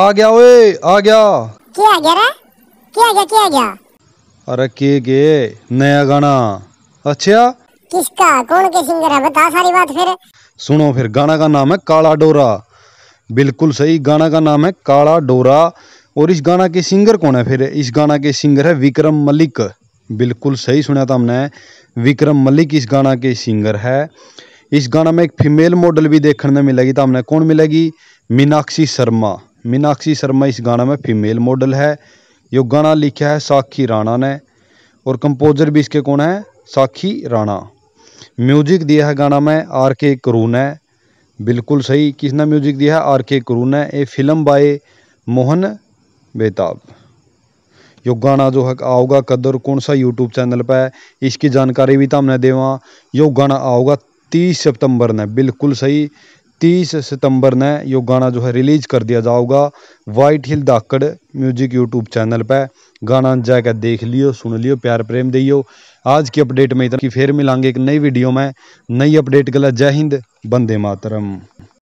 आ गया ओए आ गया क्या आ गया रे क्या आ गया क्या आ गया अरे के के नया गाना अच्छा किसका कौन के सिंगर है बता सारी बात फिर सुनो फिर गाना का नाम है काला डोरा बिल्कुल सही गाना का नाम है काला डोरा और इस गाना के सिंगर कौन है फिर इस गाना के सिंगर है विक्रम मलिक बिल्कुल सही सुना था हमने विक्रम मलिक इस गाना के सिंगर है इस गाना में एक फीमेल मॉडल भी देखने मिलेगी तो हमने कौन मिलेगी मीनाक्षी शर्मा मीनाक्षी शर्मा इस गाना में फीमेल मॉडल है यो गाना लिखा है साखी राणा ने और कंपोजर भी इसके कौन है साखी राणा म्यूजिक दिया है गाना में आर के करू ने बिल्कुल सही किसने म्यूजिक दिया है आर के करू ने ये फिल्म बाय मोहन बेताब यो गाना जो है आओगा कदर कौन सा यूट्यूब चैनल पर है इसकी जानकारी भी तो हमने देवा यो गाना आओगा तीस सितंबर ने बिल्कुल सही तीस सितंबर ने यो गाना जो है रिलीज कर दिया जाओगा White Hill Dhaakad Music YouTube channel पे गाना जाकर देख लियो सुन लियो प्यार प्रेम दियो आज की अपडेट में इतना कि फिर मिलांगे एक नई वीडियो में नई अपडेट गला जय हिंद बंदे मातरम